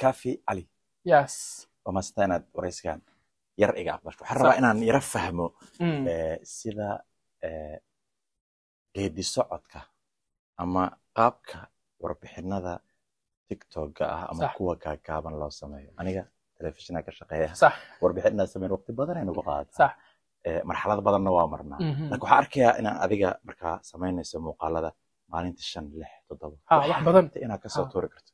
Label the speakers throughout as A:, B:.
A: kafi cali wamastaanaad wareyskan yar iga aqbalto waxaan rabaa inaan yaro fahmo mm. eh, sida eh, geedi socodka ama qaabka warbixinada tictokga ah ama kuwa gaagaaban loo sameeyo aniga telefishina ka shaqeeya warbixin inaa sameyn waqti badan aynu qaadata eh, marxalad badanna waa marnaa mhm. lakin waxaan arkayaa inaan adiga markaa samaynayso muuqaalada maalinta shan lix toddoba ah, inaad kasoo ah. tuuri karto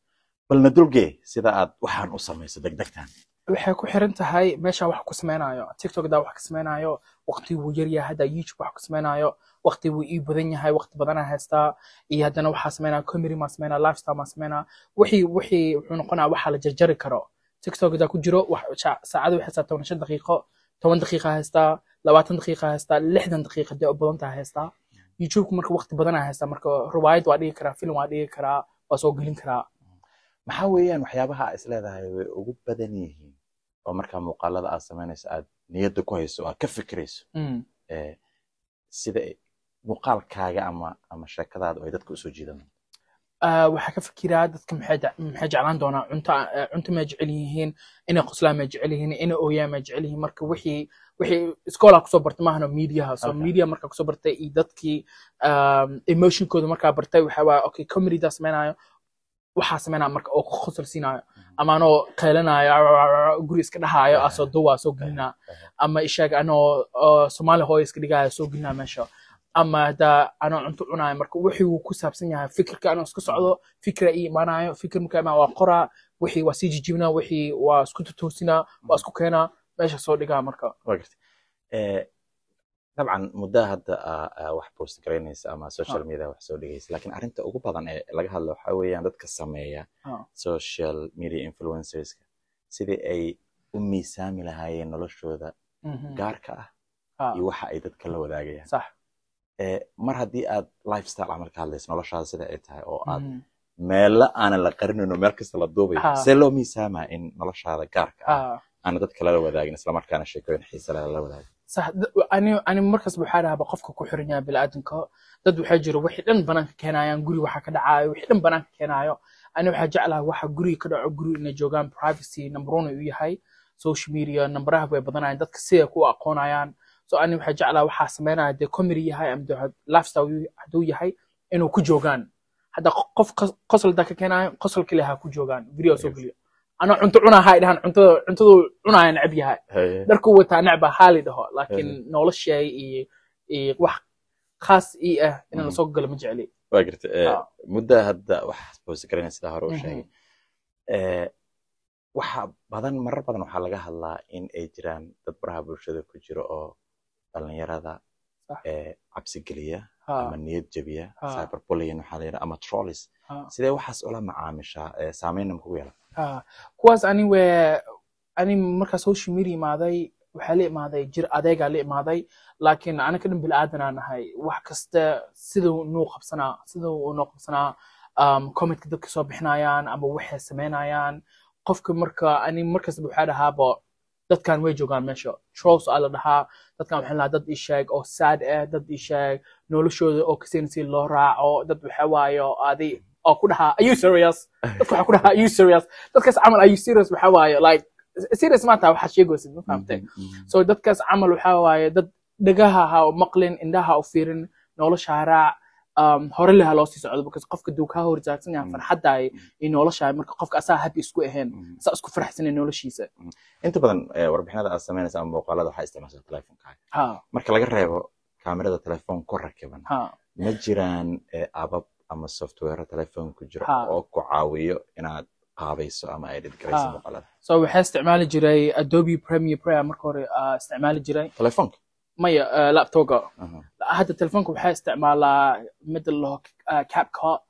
A: balna dulgee sida aad waxaan u samayso degdegtan
B: waxay ku xiran tahay meesha wax ku samaynayo tiktokda wax ka samaynayo waqti wuu yaryahay hadda youtube wax ku samaynayo waqti wuu ii badan yahay waqti badanaa haystaa iyo haddana waxaa samaynaa comedy maa samaynaa lifestyle maa samaynaa wixii wixii wuxuu noqonaa waxaa la jarjari karo tiktokda ku jiro saacada waxay toban shan daqiiqo toban daqiiqa haystaa labaatan daqiiqa haystaa lixdan daqiiqa dee u badan taha haystaa youtubeka marka waqti badanaa haystaa marka
A: rubaayad waa dhigi karaa film waa dhigi karaa waa soo gelin karaa maxaa weeyaan waxyaabaha a isleedahay way ugu badan yihiin oo markaa muuqaalada aad samaynayso aad niyadda ku hayso aad ka fikrayso mm. eh, sida muuqaalkaaga ama ama sheekadaada ay dadka usoo jiidan
B: ah, waxaa ka fikiraa dadka maxay jeclaan doonaa cunta eh, cunto jecel yihiin inay qoslaa may jecel yihiin inay ooyaa may jecel yihiin marka wixii wixii iskoolaa kusoo bartay maahano mediaha so media markaa kusoo bartay iyo dadkii ah, emotionkooda markaa bartay waxaa waa okay comedy daa samaynayo waxaa sameynaa marka oo ku khusalsiinayo ama anoo qaylanaayo guri iska dhahayo asoo duwaa soo gelina ama ishaag anoo soomaali hooyo iska dhigaayo soo gelina meesha ama haddaa anoo cunto cunaayo marka wixii wuu ku saabsan yahay fikirka anoo iska socdo fikra i imaanayo fikir marka imaa waa qoraa wixii waa sii jijibina wixii waa isku tutoosinaa waa isku keenaa meesha soo dhigaa marka
A: dabcan muddaa hadda wax post ama ah. social media wax soo dhigaysa lakin arrinta ugu badan ee laga hadla waxaa weeyaan dadka sameeya ah. social media influencerska sidii ay u miisaami lahaayeen noloshooda mhm. gaarka ah, ah iyo waxa ay dadka la wadaagayaan eh, mar haddii aad lifestyle camal ka hadlayso noloshaada sida ay tahay oo aad mhm. meelo aanan la qarinayno meel kasta la duubayo see loo miisaamaa in noloshaada gaarka ah aana dad kale la wadaagin islamarkaana sheekooyin xiisa leh la wadaagin
B: ani markaas waxaa dhahaba qofka ku xiran yaha biniaadanka dad waxaa jira wixii dhan banaanka keenayaan guri waxa ka dhacaayo wixii dhan banaanka keenaayo ani waxaa jeclaha waxa guriga ka dhaco guri inay joogaan privacy numberon u yahay social media nambaraha way badanayaan dadka siday ku aqoonayaan so ani waxaa jeclaha waxaa sameynaya dee comedy yahay ama lifestyle hadduu yahay inuu ku joogaan hadda qof qosol hadaa ka keenayo qosol ku joogaan video soo ana cunto cunahay dhahan cuntada cunaya necab yahay dharku wataa necba haali dhaho laakiin noloshay iyo iyo wax khaas ii ah eh, in lasoo mm-hmm. galo ma jecli
A: waa garta eh, ah. mudda hadda waxaas boose sidaa hore u mm-hmm. sheegay eh, waxa badan marar badan waxaa laga hadlaa in ay jiraan dad baraha bulshada ku jiro oo dhallinyarada cabsi geliya ama niyad jabiya cyberbullion waxaa la yidhaa ama trollis sidee waxaas ula macaamishaa saameynna ma kugu
B: Ah, kuwaas aniwe ani markaa social media imaaday waxaa la imaaday jir adeegaa la imaaday laakiin ana ka dhan bilaadanaa nahay wax kasta siduu nuu qabsanaa siduu noo qabsanaa commentka dadka soo bixinayaan ama waxay samaynayaan qofka marka ani markasba waxaa dhahaaba dadkan way joogaan meesha trolls aa la dhahaa dadkan waxaan lahaa dad isheeg oo sad ah dad isheeg noloshooda oo kasinasi loo raaco dad waxa waayo adi oo ku dhahaa are serious dadka waxaa ku dhahaa are serious dadkaas camal are serious waxa like serious maanta waxaad sheegaysid ma fahamtay mm-hmm, mm-hmm. so dadkaas camal waxa waaye dad dhagaha ha u maqlin indhaha u fiirin nolosha raac um, hore leha loo sii socdo because qofka duu kaa hortaagsan yahay mm-hmm. farxaddaay iyo noloshaay marka qofka asaa habi isku ahayn asaa isku faraxsanay
A: noloshiisa inta badan eh, warbixinada aad samaynaysa ama muuqaalada waxaa isticmaashaa telefonkaaga marka laga reebo kaamirada telefoon ku rakiban ma jiraan eh, abab ama software telefoon ku jiro oo ku caawiyo inaad qaabayso ama edit waxaa
B: isticmaali jiray adobe premier prayer marka hore ah, isticmaali jiray telefoonka maya ah, laptopka uh-huh. hadda telefoonka waxaa isticmaalaa mid laho capcot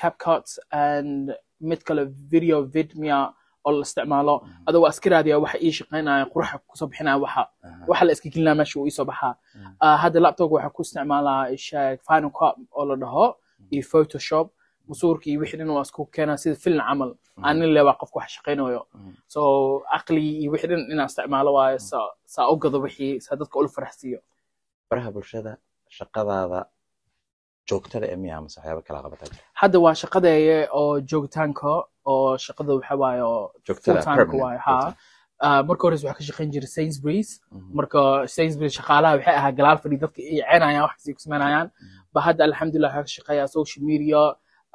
B: capcot and mid kale video vidmia oo la isticmaalo uh-huh. adoo waa iska raadiya waxa ii shaqaynaya quraxa kusoo bixinaya waxa uh-huh. waxa la iska gelinaya meesha uu iisoo baxaa ah, hadda laptopka waxaa ku isticmaalaa eh, final cop oo la dhaho iyo photoshop masuurka iyo wixii dhan waa isku keenaa sida film camal aan mm. nin leebaa qofka wax shaqaynayo mm. so aqligii iyo wixii dhan inaan isticmaalo waayo mm. saa u gado wixii saa dadka ula faraxsiiyo
A: baraha bulshada shaqadaada joogtada ee miyaa mase waxyaaba kala qabataa
B: hadda waa shaqadeeye oo joogitaanka oo shaqada waxa waaye oo waayo haa ah, marka hores waxaa ka shaqayn jiray sainsbury's mm-hmm. marka sainsbury's shaqaalaha waxay ahaa galaal fadhi dadka ay ceenayaan wax kasii ku samaynayaan mm-hmm ba hadda alxamdulilah waxaa ka shaqeeyaa social media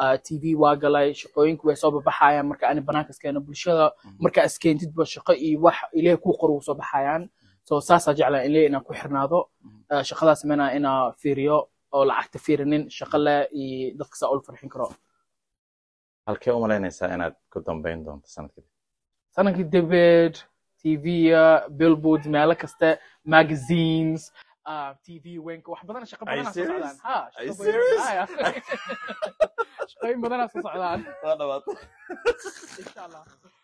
B: uh, tv waa galay shaqooyinku way soo babaxayaan marka ani banaanka iskeeno bulshada mhm. markaa iskeentidba shaqo iyo wax ilaah kuu qor wuu soo baxayaan mhm. so saasaa jeclaan ilaah inaan ku xirnaado mhm. uh, shaqadaa sameynaa inaa fiiriyo oo lacagta fiirinin shaqo leh iyo
A: dadka saa ula farxin karo halkee u inaad ku dambayn doonto sanad kadib
B: sanadkii dabeed tv-ya billboard meelo kaste magazines تي آه، في وينك واحد بدنا شقا بدنا سعدان ها شقا بدنا سعدان ان شاء الله